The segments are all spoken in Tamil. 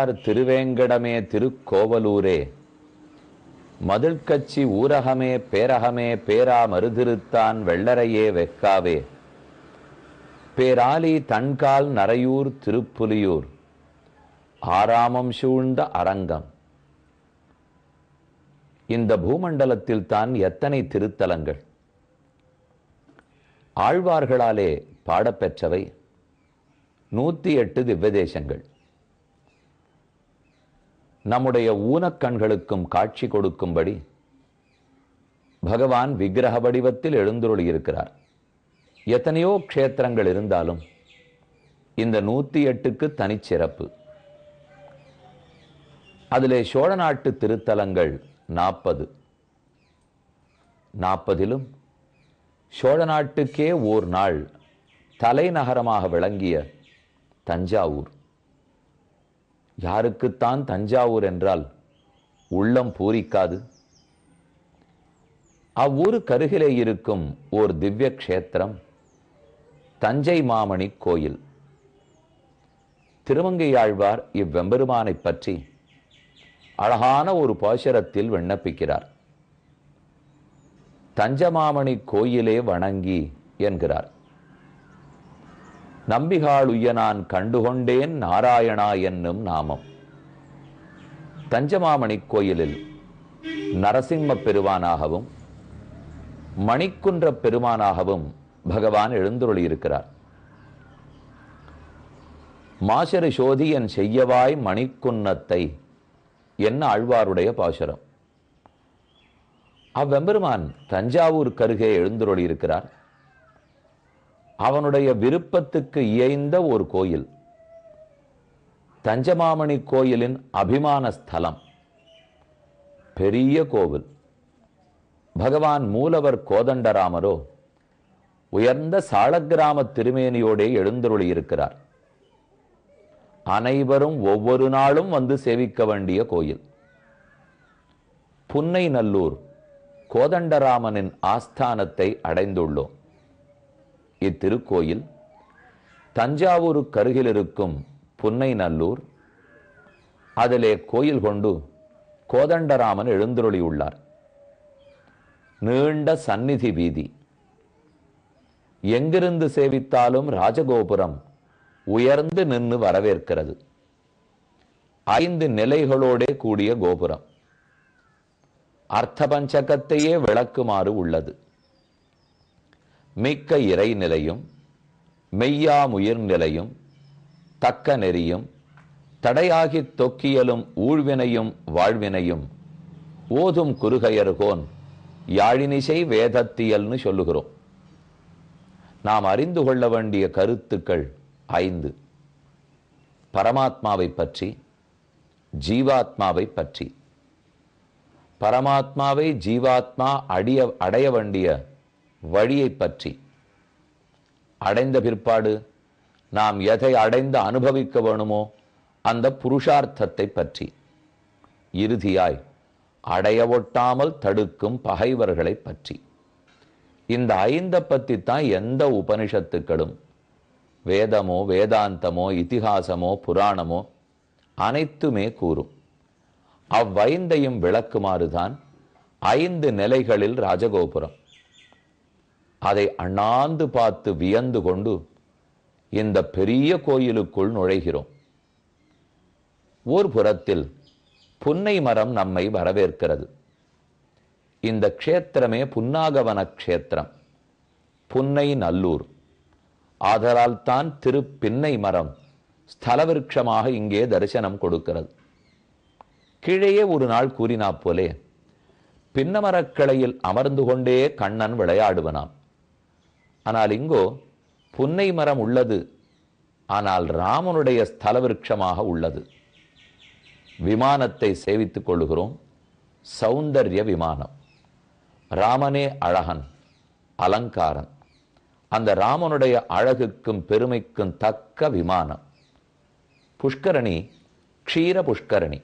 மதுரார் திருவேங்கடமே திருக்கோவலூரே கட்சி ஊரகமே பேரகமே பேரா மறுதிருத்தான் வெள்ளரையே வெக்காவே பேராலி தன்கால் நரையூர் திருப்புலியூர் ஆறாமம் சூழ்ந்த அரங்கம் இந்த பூமண்டலத்தில் தான் எத்தனை திருத்தலங்கள் ஆழ்வார்களாலே பாடப்பெற்றவை நூற்றி எட்டு திவ்வதேசங்கள் நம்முடைய ஊனக்கண்களுக்கும் காட்சி கொடுக்கும்படி பகவான் விக்கிரக வடிவத்தில் எழுந்துருளி இருக்கிறார் எத்தனையோ க்ஷேத்திரங்கள் இருந்தாலும் இந்த நூற்றி எட்டுக்கு தனிச்சிறப்பு அதிலே சோழ நாட்டு திருத்தலங்கள் நாற்பது நாற்பதிலும் சோழ நாட்டுக்கே ஓர் நாள் தலைநகரமாக விளங்கிய தஞ்சாவூர் யாருக்குத்தான் தஞ்சாவூர் என்றால் உள்ளம் பூரிக்காது அவ்வூரு கருகிலே இருக்கும் ஓர் திவ்ய க்ஷேத்திரம் தஞ்சை மாமணி கோயில் திருமங்கையாழ்வார் இவ்வெம்பெருமானை பற்றி அழகான ஒரு பாசரத்தில் விண்ணப்பிக்கிறார் தஞ்சமாமணி கோயிலே வணங்கி என்கிறார் நம்பிகாளுய நான் கண்டுகொண்டேன் நாராயணா என்னும் நாமம் தஞ்சமாமணி கோயிலில் நரசிம்ம பெருமானாகவும் மணிக்குன்ற பெருமானாகவும் பகவான் எழுந்துருளியிருக்கிறார் சோதி சோதியன் செய்யவாய் மணிக்குன்னத்தை என்ன ஆழ்வாருடைய பாசுரம் அவ்வெம்பெருமான் தஞ்சாவூர் கருகே எழுந்துருளியிருக்கிறார் அவனுடைய விருப்பத்துக்கு இயைந்த ஒரு கோயில் தஞ்சமாமணி கோயிலின் அபிமான ஸ்தலம் பெரிய கோவில் பகவான் மூலவர் கோதண்டராமரோ உயர்ந்த சாலக்கிராம திருமேனியோடே எழுந்தருளி இருக்கிறார் அனைவரும் ஒவ்வொரு நாளும் வந்து சேவிக்க வேண்டிய கோயில் புன்னை நல்லூர் கோதண்டராமனின் ஆஸ்தானத்தை அடைந்துள்ளோம் இத்திருக்கோயில் தஞ்சாவூருக்கருகில் இருக்கும் புன்னை நல்லூர் அதிலே கோயில் கொண்டு கோதண்டராமன் எழுந்தருளியுள்ளார் நீண்ட சந்நிதி வீதி எங்கிருந்து சேவித்தாலும் ராஜகோபுரம் உயர்ந்து நின்று வரவேற்கிறது ஐந்து நிலைகளோடே கூடிய கோபுரம் அர்த்தபஞ்சகத்தையே விளக்குமாறு உள்ளது மிக்க இறை நிலையும் இறைநிலையும் நிலையும் தக்க நெறியும் தடையாகித் தொக்கியலும் ஊழ்வினையும் வாழ்வினையும் ஓதும் குறுகையர்கோன் யாழினிசை வேதத்தியல்னு சொல்லுகிறோம் நாம் அறிந்து கொள்ள வேண்டிய கருத்துக்கள் ஐந்து பரமாத்மாவை பற்றி ஜீவாத்மாவை பற்றி பரமாத்மாவை ஜீவாத்மா அடிய அடைய வேண்டிய வழியை பற்றி அடைந்த பிற்பாடு நாம் எதை அடைந்து அனுபவிக்க வேணுமோ அந்த புருஷார்த்தத்தை பற்றி இறுதியாய் அடைய ஒட்டாமல் தடுக்கும் பகைவர்களை பற்றி இந்த ஐந்த பற்றி தான் எந்த உபனிஷத்துக்களும் வேதமோ வேதாந்தமோ இத்திகாசமோ புராணமோ அனைத்துமே கூறும் அவ்வைந்தையும் விளக்குமாறுதான் ஐந்து நிலைகளில் ராஜகோபுரம் அதை அண்ணாந்து பார்த்து வியந்து கொண்டு இந்த பெரிய கோயிலுக்குள் நுழைகிறோம் ஒரு புறத்தில் புன்னை மரம் நம்மை வரவேற்கிறது இந்த க்ஷேத்திரமே புன்னாகவன க்ஷேத்திரம் புன்னை நல்லூர் ஆதலால் தான் திருப்பின்னை மரம் ஸ்தலவிருட்சமாக இங்கே தரிசனம் கொடுக்கிறது கீழேயே ஒரு நாள் கூறினா போலே பின்னமரக்கிளையில் அமர்ந்து கொண்டே கண்ணன் விளையாடுவனாம் ஆனால் இங்கோ புன்னை மரம் உள்ளது ஆனால் ராமனுடைய ஸ்தல விருட்சமாக உள்ளது விமானத்தை சேவித்துக் கொள்கிறோம் சௌந்தர்ய விமானம் ராமனே அழகன் அலங்காரன் அந்த ராமனுடைய அழகுக்கும் பெருமைக்கும் தக்க விமானம் புஷ்கரணி க்ஷீர புஷ்கரணி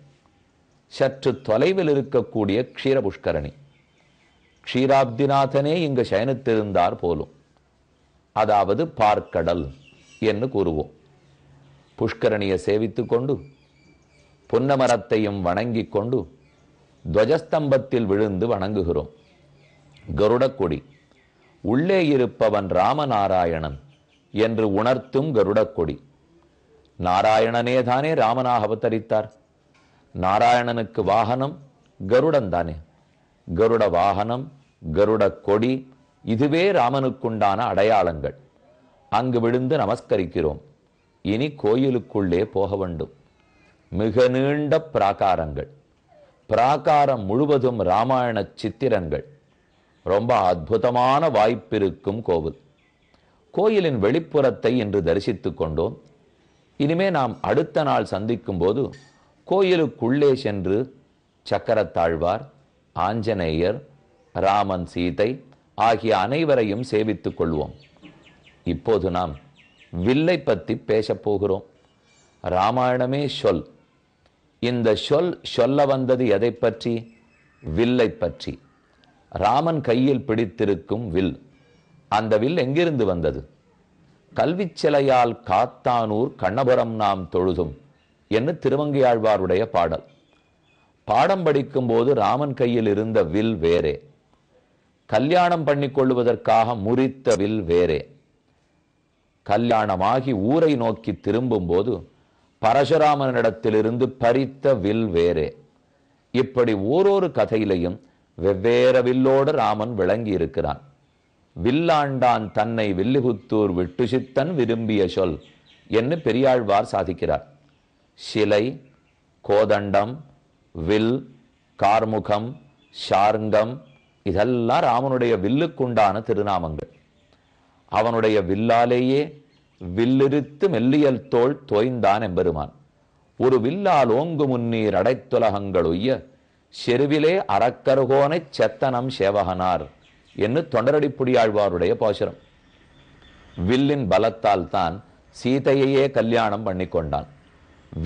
சற்று தொலைவில் இருக்கக்கூடிய க்ஷீர புஷ்கரணி க்ஷீராப்திநாதனே இங்கு சயனித்திருந்தார் போலும் அதாவது பார்க்கடல் என்று கூறுவோம் புஷ்கரணியை சேவித்து கொண்டு புன்னமரத்தையும் வணங்கி கொண்டு துவஜஸ்தம்பத்தில் விழுந்து வணங்குகிறோம் கருடக்கொடி உள்ளே இருப்பவன் ராமநாராயணன் என்று உணர்த்தும் கருடக்கொடி நாராயணனே தானே ராமனாக அவதரித்தார் நாராயணனுக்கு வாகனம் கருடன் தானே கருட வாகனம் கருட கொடி இதுவே ராமனுக்குண்டான அடையாளங்கள் அங்கு விழுந்து நமஸ்கரிக்கிறோம் இனி கோயிலுக்குள்ளே போக வேண்டும் மிக நீண்ட பிராகாரங்கள் பிராகாரம் முழுவதும் ராமாயண சித்திரங்கள் ரொம்ப அற்புதமான வாய்ப்பிருக்கும் கோவில் கோயிலின் வெளிப்புறத்தை இன்று தரிசித்து கொண்டோம் இனிமே நாம் அடுத்த நாள் சந்திக்கும் போது கோயிலுக்குள்ளே சென்று சக்கரத்தாழ்வார் ஆஞ்சநேயர் ராமன் சீதை ஆகிய அனைவரையும் சேவித்துக் கொள்வோம் இப்போது நாம் வில்லை பற்றி பேசப் போகிறோம் ராமாயணமே சொல் இந்த சொல் சொல்ல வந்தது எதை பற்றி வில்லை பற்றி ராமன் கையில் பிடித்திருக்கும் வில் அந்த வில் எங்கிருந்து வந்தது கல்வி சிலையால் காத்தானூர் கண்ணபுரம் நாம் தொழுதும் என்று திருவங்கியாழ்வாருடைய பாடல் பாடம் படிக்கும்போது ராமன் கையில் இருந்த வில் வேறே கல்யாணம் பண்ணி கொள்வதற்காக முறித்த வில் வேறே கல்யாணமாகி ஊரை நோக்கி திரும்பும்போது பரசுராமனிடத்திலிருந்து பறித்த வில் வேறே இப்படி ஓரொரு கதையிலையும் வெவ்வேற வில்லோடு ராமன் விளங்கி இருக்கிறான் வில்லாண்டான் தன்னை வில்லுகுத்தூர் விட்டு சித்தன் விரும்பிய சொல் என்று பெரியாழ்வார் சாதிக்கிறார் சிலை கோதண்டம் வில் கார்முகம் ஷார்ங்கம் இதெல்லாம் ராமனுடைய வில்லுக்குண்டான திருநாமங்கள் அவனுடைய வில்லாலேயே வில்லிருத்து மெல்லியல் தோல் தோய்ந்தான் எம்பெருமான் ஒரு வில்லால் ஓங்கு முன்னீர் அடைத்துலகங்கள் உய்ய செருவிலே அறக்கருகோனை செத்தனம் சேவகனார் என்று தொண்டரடிப்புடியாழ்வாருடைய போஷரம் வில்லின் பலத்தால் தான் சீதையையே கல்யாணம் பண்ணி கொண்டான்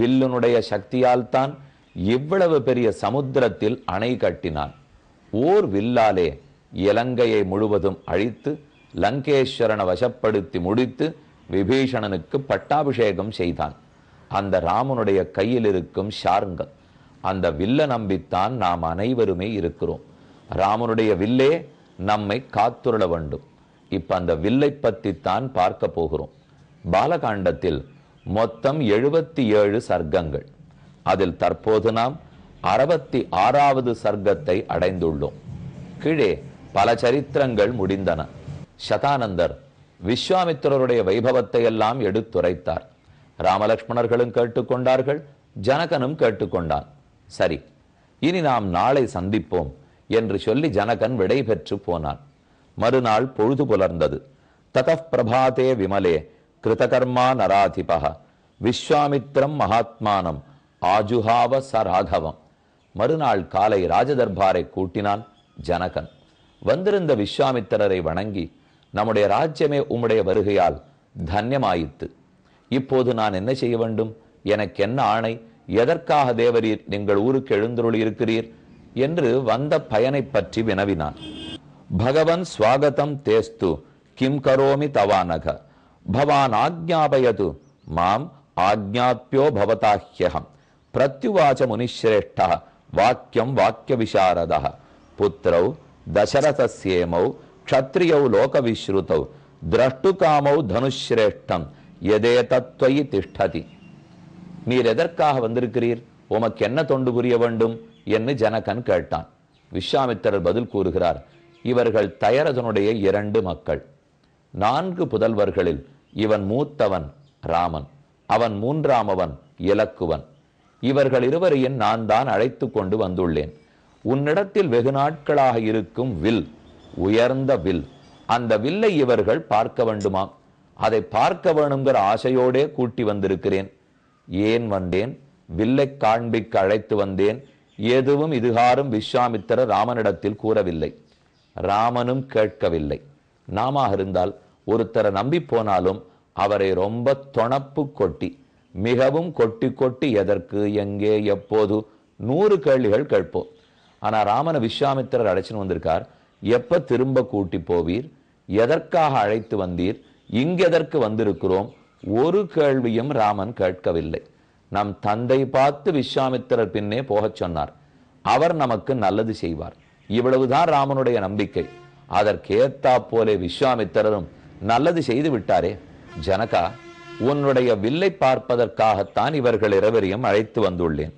வில்லுனுடைய சக்தியால் தான் இவ்வளவு பெரிய சமுத்திரத்தில் அணை கட்டினான் ஓர் வில்லாலே இலங்கையை முழுவதும் அழித்து லங்கேஸ்வரனை வசப்படுத்தி முடித்து விபீஷணனுக்கு பட்டாபிஷேகம் செய்தான் அந்த ராமனுடைய கையில் இருக்கும் ஷாருங்கம் அந்த வில்ல நம்பித்தான் நாம் அனைவருமே இருக்கிறோம் ராமனுடைய வில்லே நம்மை காத்துருள வேண்டும் இப்போ அந்த வில்லை பற்றித்தான் பார்க்க போகிறோம் பாலகாண்டத்தில் மொத்தம் எழுபத்தி ஏழு சர்க்கங்கள் அதில் தற்போது நாம் அறுபத்தி ஆறாவது சர்க்கத்தை அடைந்துள்ளோம் கீழே பல சரித்திரங்கள் முடிந்தன சதானந்தர் விஸ்வாமித்திரருடைய வைபவத்தை எல்லாம் எடுத்துரைத்தார் ராமலட்சுமணர்களும் கேட்டுக்கொண்டார்கள் ஜனகனும் கேட்டுக்கொண்டான் சரி இனி நாம் நாளை சந்திப்போம் என்று சொல்லி ஜனகன் விடை பெற்று போனான் மறுநாள் பொழுது புலர்ந்தது தத பிரபாதே விமலே கிருதகர்மா நராதிபக விஸ்வாமித்ரம் மகாத்மானம் ஆஜுஹாவ சராகவம் மறுநாள் காலை ராஜதர்பாரை கூட்டினான் ஜனகன் வந்திருந்த விஸ்வாமித்திரரை வணங்கி நம்முடைய ராஜ்யமே உம்முடைய வருகையால் தன்யமாயிற்று இப்போது நான் என்ன செய்ய வேண்டும் எனக்கு என்ன ஆணை எதற்காக தேவரீர் நீங்கள் ஊருக்கு எழுந்தருள் இருக்கிறீர் என்று வந்த பயனை பற்றி வினவினான் பகவன் ஸ்வாகதம் தேஸ்து கிம் கரோமி தவானக பவான் ஆக்ஞாபயது மாம் ஆக்ஞாப்பியோ பவதாஹ்யகம் பிரத்யுவாச முனிஸ்ரேஷ்டா வாக்கியம் வாக்கிய விசாரத புத்திரௌ தசரதேமௌ க்ஷத்ரியௌ லோக விஸ்ருதௌ காமௌ தனுஷ்ரேஷ்டம் எதே தத்வயி திஷ்டதி நீர் எதற்காக வந்திருக்கிறீர் உமக்கு என்ன தொண்டு புரிய வேண்டும் என்று ஜனகன் கேட்டான் விஸ்வாமித்திரர் பதில் கூறுகிறார் இவர்கள் தயரதனுடைய இரண்டு மக்கள் நான்கு புதல்வர்களில் இவன் மூத்தவன் ராமன் அவன் மூன்றாமவன் இலக்குவன் இவர்கள் இருவரையும் நான் தான் அழைத்து கொண்டு வந்துள்ளேன் உன்னிடத்தில் வெகு நாட்களாக இருக்கும் வில் உயர்ந்த வில் அந்த வில்லை இவர்கள் பார்க்க வேண்டுமாம் அதை பார்க்க வேணுங்கிற ஆசையோடே கூட்டி வந்திருக்கிறேன் ஏன் வந்தேன் வில்லை காண்பிக்க அழைத்து வந்தேன் எதுவும் இதுகாரும் விஸ்வாமித்திர ராமனிடத்தில் கூறவில்லை ராமனும் கேட்கவில்லை நாம இருந்தால் ஒருத்தரை நம்பி போனாலும் அவரை ரொம்ப தொணப்பு கொட்டி மிகவும் கொட்டி கொட்டி எதற்கு எங்கே எப்போது நூறு கேள்விகள் கேட்போம் ஆனால் ராமனை விஸ்வாமித்திரர் அழைச்சின்னு வந்திருக்கார் எப்போ திரும்ப கூட்டி போவீர் எதற்காக அழைத்து வந்தீர் இங்கெதற்கு வந்திருக்கிறோம் ஒரு கேள்வியும் ராமன் கேட்கவில்லை நம் தந்தை பார்த்து விஸ்வாமித்திரர் பின்னே போகச் சொன்னார் அவர் நமக்கு நல்லது செய்வார் இவ்வளவுதான் ராமனுடைய நம்பிக்கை அதற்கேத்தா போலே விஸ்வாமித்திரரும் நல்லது செய்து விட்டாரே ஜனகா உன்னுடைய வில்லை பார்ப்பதற்காகத்தான் இவர்கள் இரவரையும் அழைத்து வந்துள்ளேன்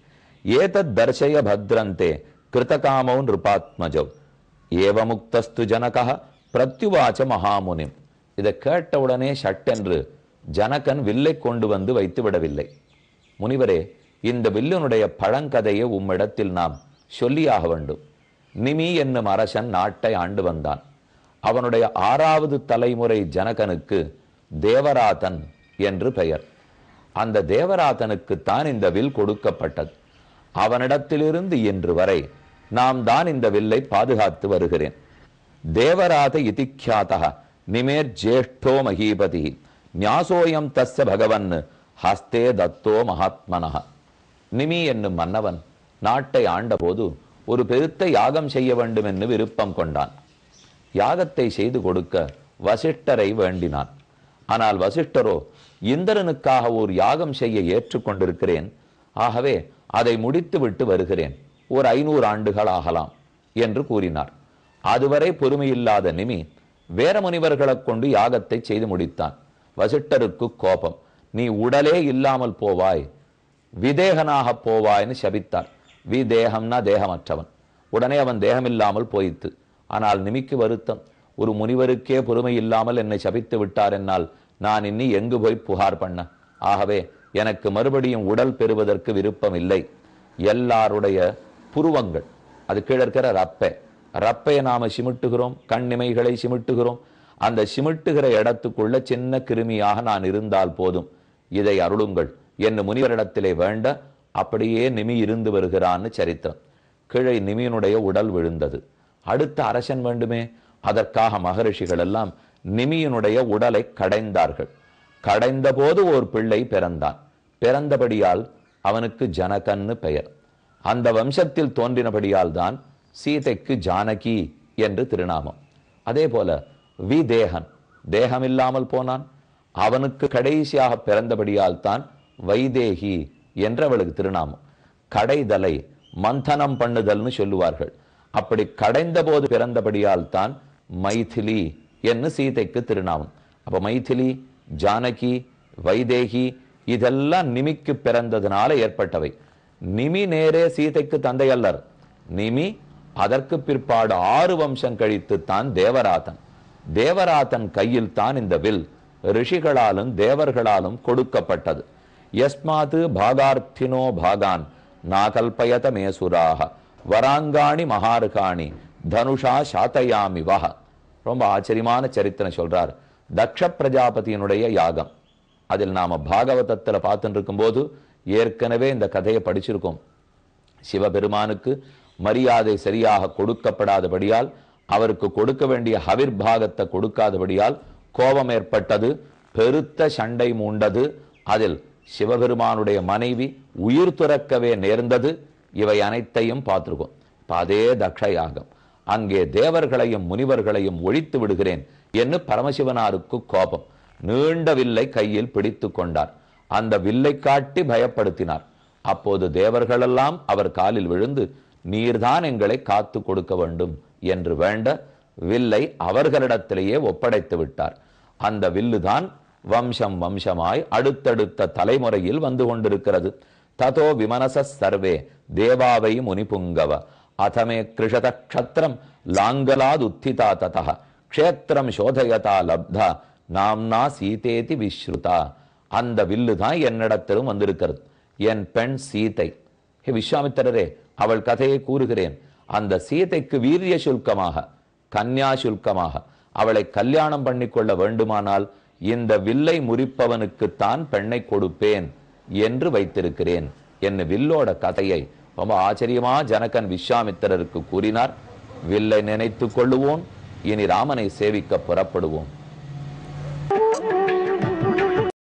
ஏதத் தர்சய பத்ரந்தே கிருதகாமோ நிருபாத்மஜவ் ஏவமுக்தஸ்து ஜனகா பிரத்யுவாச்ச மகாமுனிம் இதை கேட்டவுடனே சட்டென்று ஜனகன் வில்லை கொண்டு வந்து வைத்து விடவில்லை முனிவரே இந்த வில்லுனுடைய பழங்கதையை உம்மிடத்தில் நாம் சொல்லியாக வேண்டும் நிமி என்னும் அரசன் நாட்டை ஆண்டு வந்தான் அவனுடைய ஆறாவது தலைமுறை ஜனகனுக்கு தேவராதன் என்று பெயர் அந்த தேவராதனுக்குத்தான் இந்த வில் கொடுக்கப்பட்டது அவனிடத்திலிருந்து இன்று வரை நாம் தான் இந்த வில்லை பாதுகாத்து வருகிறேன் தேவராத இதிக்கியாத நிமேர் ஜேஷ்டோ மகீபதி ஞாசோயம் தஸ்ய பகவன் ஹஸ்தே தத்தோ மகாத்மனஹ நிமி என்னும் மன்னவன் நாட்டை ஆண்டபோது ஒரு பெருத்த யாகம் செய்ய வேண்டும் என்று விருப்பம் கொண்டான் யாகத்தை செய்து கொடுக்க வசிஷ்டரை வேண்டினான் ஆனால் வசிஷ்டரோ இந்திரனுக்காக ஓர் யாகம் செய்ய ஏற்றுக்கொண்டிருக்கிறேன் ஆகவே அதை முடித்துவிட்டு வருகிறேன் ஒரு ஐநூறு ஆண்டுகள் ஆகலாம் என்று கூறினார் அதுவரை பொறுமையில்லாத நிமி வேற முனிவர்களைக் கொண்டு யாகத்தை செய்து முடித்தான் வசிட்டருக்கு கோபம் நீ உடலே இல்லாமல் போவாய் விதேகனாக போவாய்ன்னு சபித்தார் தேகம்னா தேகமற்றவன் உடனே அவன் தேகமில்லாமல் போயிற்று ஆனால் நிமிக்கு வருத்தம் ஒரு முனிவருக்கே பொறுமை இல்லாமல் என்னை சபித்து விட்டார் என்னால் நான் இன்னி எங்கு போய் புகார் பண்ண ஆகவே எனக்கு மறுபடியும் உடல் பெறுவதற்கு விருப்பம் இல்லை எல்லாருடைய புருவங்கள் அது கீழே ரப்பை ரப்பை ரப்பையை நாம சிமிட்டுகிறோம் கண்ணிமைகளை சிமிட்டுகிறோம் அந்த சிமிட்டுகிற இடத்துக்குள்ள சின்ன கிருமியாக நான் இருந்தால் போதும் இதை அருளுங்கள் என் முனிவரிடத்திலே வேண்ட அப்படியே நிமி இருந்து வருகிறான்னு சரித்திரம் கிழை நிமியினுடைய உடல் விழுந்தது அடுத்த அரசன் வேண்டுமே அதற்காக மகரிஷிகள் எல்லாம் நிமியனுடைய உடலை கடைந்தார்கள் கடைந்தபோது ஒரு பிள்ளை பிறந்தான் பிறந்தபடியால் அவனுக்கு ஜனகன்னு பெயர் அந்த வம்சத்தில் தோன்றினபடியால் தான் சீதைக்கு ஜானகி என்று திருநாமம் அதே போல வி தேகன் தேகமில்லாமல் போனான் அவனுக்கு கடைசியாக பிறந்தபடியால் தான் வைதேகி என்று அவளுக்கு திருநாமம் கடைதலை மந்தனம் பண்ணுதல்னு சொல்லுவார்கள் அப்படி கடைந்த போது பிறந்தபடியால் தான் மைதிலி என்ன சீதைக்கு திருநாமம் அப்போ மைதிலி ஜானகி வைதேகி இதெல்லாம் நிமிக்கு பிறந்ததுனால ஏற்பட்டவை நிமி நேரே சீதைக்கு தந்தை அல்லர் நிமி அதற்கு பிற்பாடு ஆறு வம்சம் கழித்து தான் தேவராதன் தேவராதன் கையில் தான் இந்த வில் ரிஷிகளாலும் தேவர்களாலும் கொடுக்கப்பட்டது எஸ்மாது பாகார்த்தினோ பாகான் நாகல்பயத மேசுராக வராங்காணி மகாருகாணி தனுஷா சாத்தையாமி வஹ ரொம்ப ஆச்சரியமான சரித்திரம் சொல்றார் தக்ஷ பிரஜாபதியினுடைய யாகம் அதில் நாம் பாகவதத்தில் பார்த்துட்டு போது ஏற்கனவே இந்த கதையை படிச்சிருக்கோம் சிவபெருமானுக்கு மரியாதை சரியாக கொடுக்கப்படாதபடியால் அவருக்கு கொடுக்க வேண்டிய ஹவிர் பாகத்தை கொடுக்காதபடியால் கோபம் ஏற்பட்டது பெருத்த சண்டை மூண்டது அதில் சிவபெருமானுடைய மனைவி உயிர் துறக்கவே நேர்ந்தது இவை அனைத்தையும் பார்த்துருக்கோம் இப்போ அதே தக்ஷ யாகம் அங்கே தேவர்களையும் முனிவர்களையும் ஒழித்து விடுகிறேன் என்று பரமசிவனாருக்கு கோபம் நீண்ட வில்லை கையில் பிடித்து கொண்டார் அந்த வில்லை காட்டி பயப்படுத்தினார் அப்போது தேவர்களெல்லாம் அவர் காலில் விழுந்து நீர்தான் எங்களை காத்து கொடுக்க வேண்டும் என்று வேண்ட வில்லை அவர்களிடத்திலேயே ஒப்படைத்து விட்டார் அந்த வில்லுதான் வம்சம் வம்சமாய் அடுத்தடுத்த தலைமுறையில் வந்து கொண்டிருக்கிறது ததோ விமனச சர்வே தேவாவை முனிபுங்கவ அதமே కృషత லாங்கலாது உத்திதா ததா க்ஷேத்திரம் சோதயதா லப்தா நாம்னா சீதேதி விஸ்ருதா அந்த வில்லு தான் என்னிடத்திலும் வந்திருக்கிறது என் பெண் சீதை ஹே விஸ்வாமித்திரரே அவள் கதையை கூறுகிறேன் அந்த சீதைக்கு வீரிய சுல்கமாக கன்யா சுல்கமாக அவளை கல்யாணம் பண்ணிக்கொள்ள வேண்டுமானால் இந்த வில்லை முறிப்பவனுக்குத்தான் பெண்ணை கொடுப்பேன் என்று வைத்திருக்கிறேன் என் வில்லோட கதையை ரொம்ப ஆச்சரியமா ஜனகன் விஸ்வாமித்திரருக்கு கூறினார் வில்லை நினைத்து கொள்ளுவோம் இனி ராமனை சேவிக்க புறப்படுவோம்